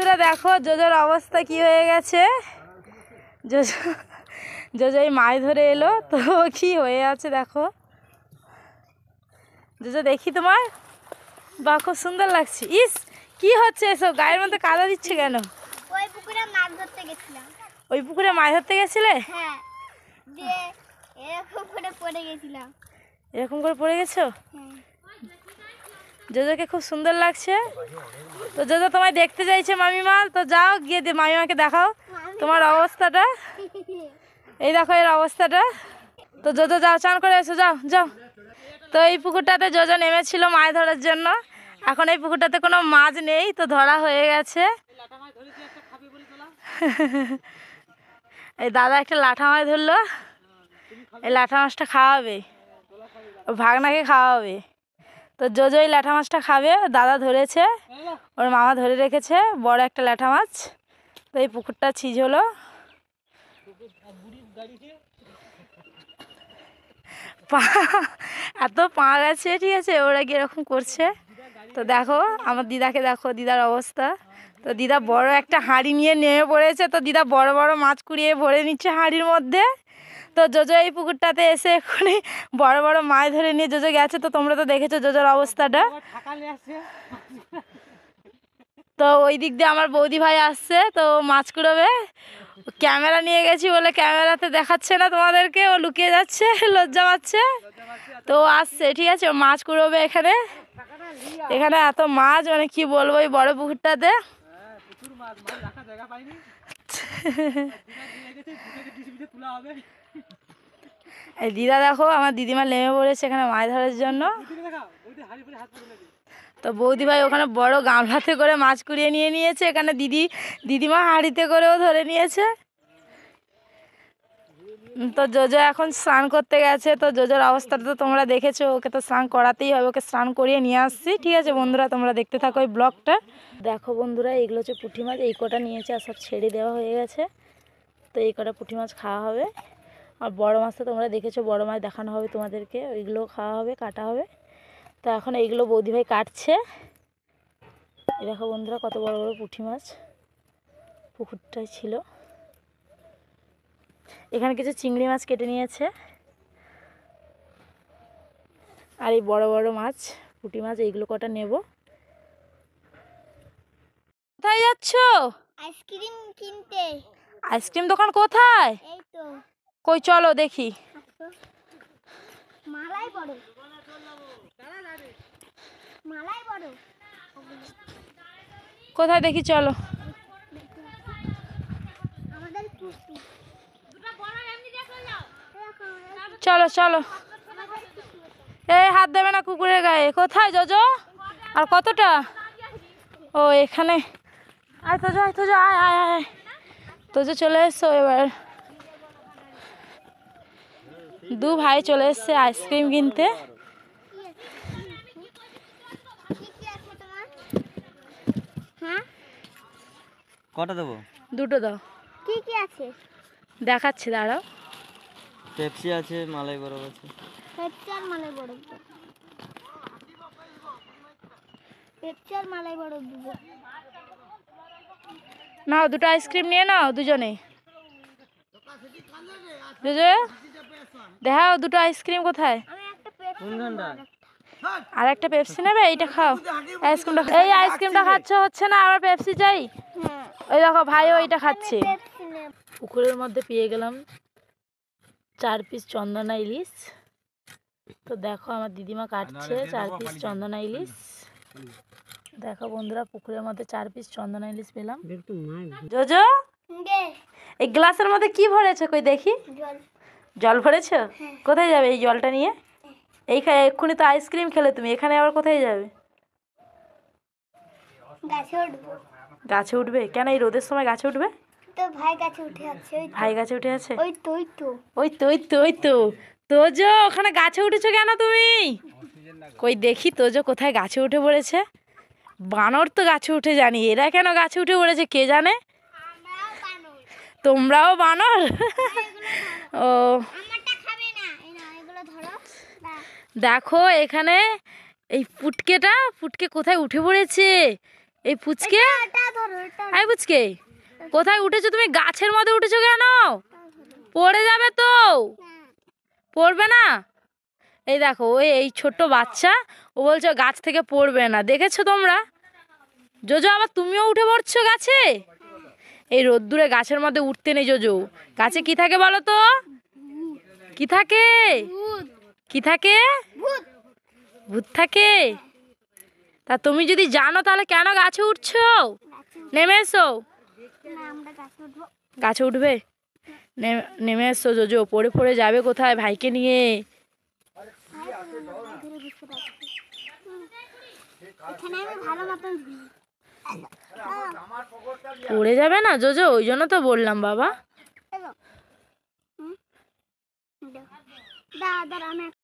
বন্ধুরা দেখো জোজোর অবস্থা কি হয়ে গেছে জোজো জোজোই মাছ ধরে এলো তো কি হয়ে আছে দেখো জোজো দেখি তোমার বা খুব সুন্দর লাগছে ইস কি হচ্ছে এসব গায়ের মধ্যে কাদা দিচ্ছে কেন ওই পুকুরে মাছ ধরতে ওই পুকুরে মাছ ধরতে গেছিলে হ্যাঁ, এরকম করে পড়ে গেছো হ্যাঁ। জোজোকে খুব সুন্দর লাগছে তো জোজো তোমায় দেখতে চাইছে মামিমা তো যাও গিয়ে দিয়ে মামিমাকে দেখাও তোমার অবস্থাটা এই দেখো এর অবস্থাটা তো জোজো যাও চান করে এসো যাও যাও তো এই পুকুরটাতে জোজো নেমেছিল মাছ ধরার জন্য এখন এই পুকুরটাতে কোনো মাছ নেই তো ধরা হয়ে গেছে এই দাদা একটা লাঠা মাছ ধরলো এই লাঠা মাছটা খাওয়াবে ভাগনাকে খাওয়াবে তো জোজোই ল্যাঠা মাছটা খাবে দাদা ধরেছে ওর মামা ধরে রেখেছে বড় একটা ল্যাঠা মাছ তো এই পুকুরটা ছিজ হলো পা এত পা গেছে ঠিক আছে ওরা গিয়ে এরকম করছে তো দেখো আমার দিদাকে দেখো দিদার অবস্থা তো দিদা বড় একটা হাঁড়ি নিয়ে নেমে পড়েছে তো দিদা বড় বড় মাছ কুড়িয়ে ভরে নিচ্ছে হাঁড়ির মধ্যে তো যোজো এই পুকুরটাতে এসে এখনই বড় বড় মাছ ধরে নিয়ে যোজো গেছে তো তোমরা তো দেখেছো যোজোর অবস্থাটা তো ওই দিক দিয়ে আমার বৌদি ভাই আসছে তো মাছ কুড়োবে ক্যামেরা নিয়ে গেছি বলে ক্যামেরাতে দেখাচ্ছে না তোমাদেরকে ও লুকিয়ে যাচ্ছে লজ্জা পাচ্ছে তো আসছে ঠিক আছে মাছ কুড়োবে এখানে এখানে এত মাছ মানে কি বলবো ওই বড় পুকুরটাতে প্রচুর মাছ মাছ রাখা জায়গা পাইনি দিদা দেখো আমার দিদিমা নেমে পড়েছে এখানে মাছ ধরার জন্য তো বৌদিভাই ওখানে বড় গামলাতে করে মাছ কুড়িয়ে নিয়ে নিয়েছে এখানে দিদি দিদিমা হাঁড়িতে করেও ধরে নিয়েছে তো জোজো এখন স্নান করতে গেছে তো জোজোর অবস্থাটা তো তোমরা দেখেছো ওকে তো স্নান করাতেই হবে ওকে স্নান করিয়ে নিয়ে আসছি ঠিক আছে বন্ধুরা তোমরা দেখতে থাকো ওই ব্লগটা দেখো বন্ধুরা এইগুলো হচ্ছে পুঁটি মাছ এই কটা নিয়েছে আর সব ছেড়ে দেওয়া হয়ে গেছে তো এই কটা পুঁঠি মাছ খাওয়া হবে আর বড়ো মাছটা তোমরা দেখেছো বড়ো মাছ দেখানো হবে তোমাদেরকে ওইগুলো খাওয়া হবে কাটা হবে তো এখন এইগুলো বৌদিভাই কাটছে দেখো বন্ধুরা কত বড় বড় পুঁটি মাছ পুকুরটাই ছিল এখানে কিছু চিংড়ি মাছ কেটে নিয়েছে আর এই বড় বড় মাছ পুঁটি মাছ এইগুলো কটা নেব কোথায় যাচ্ছ আইসক্রিম কিনতে আইসক্রিম দোকান কোথায় এই তো কই চলো দেখি মালাই বড় কোথায় দেখি চলো চলো চলো এই হাত দেবে না কুকুরের গায়ে কোথায় জজো আর কতটা ও এখানে আয় তোজো আয় তোজো আয় আয় আয় তোজো চলে এসছো এবার দু ভাই চলে এসছে আইসক্রিম কিনতে কটা দেবো দুটো দাও কি কি আছে দেখাচ্ছি দাঁড়াও পেপসি আছে মালাই বরফ আছে পেপসি আর মালাই বরফ পেপসি আর মালাই বরফ দিব নাও দুটো আইসক্রিম নিয়ে নাও দুজনে দেখাও দুটো আইসক্রিম কোথায় আর একটা পেপসি নেবে এইটা খাও আইসক্রিমটা এই আইসক্রিমটা খাচ্ছ হচ্ছে না আবার পেপসি চাই ওই হ্যাঁ। দেখো ভাইও এইটা খাচ্ছে পুকুরের মধ্যে পেয়ে গেলাম চার পিস চন্দনা ইলিশ তো দেখো আমার দিদিমা কাটছে চার পিস চন্দনা ইলিশ দেখো বন্ধুরা পুকুরের মধ্যে চার পিস চন্দনা ইলিশ পেলাম জোজো এই গ্লাসের মধ্যে কি ভরেছে কই দেখি জল ভরেছ হ্যাঁ। কোথায় যাবে এই জলটা নিয়ে এই এক্ষুনি তো আইসক্রিম খেলে তুমি এখানে আবার কোথায় যাবে গাছে গাছে উঠবে কেন এই রোদের সময় গাছে উঠবে ভাই গাছে উঠে আছে ওই তো ওই তো ওই তো তোজো ওখানে গাছে উঠেছো কেন তুমি কই দেখি তোজো কোথায় গাছে উঠে পড়েছে বানর তো গাছে উঠে জানি এরা কেন গাছে উঠে পড়েছে কে জানে তোমরাও বানর ও দেখো এখানে এই পুটকেটা পুটকে কোথায় উঠে পড়েছে এই পুচকে আই পুচকে কোথায় উঠেছো তুমি গাছের মধ্যে উঠেছো কেন পড়ে যাবে তো পড়বে না এই দেখো ওই এই ছোট্ট বাচ্চা ও বলছো গাছ থেকে পড়বে না দেখেছো তোমরা জোজো আবার তুমিও উঠে পড়ছো গাছে এই রোদ্দুরে গাছের মধ্যে উঠতে নেই জোজো গাছে কি থাকে বলো তো কি থাকে কি থাকে ভূত থাকে তা তুমি যদি জানো তাহলে কেন গাছে উঠছো নেমে এসো গাছে উঠবে নেমে এসছো জোজো পড়ে পড়ে যাবে কোথায় ভাইকে নিয়ে পড়ে যাবে না জোজো ওই জন্য তো বললাম বাবা আমি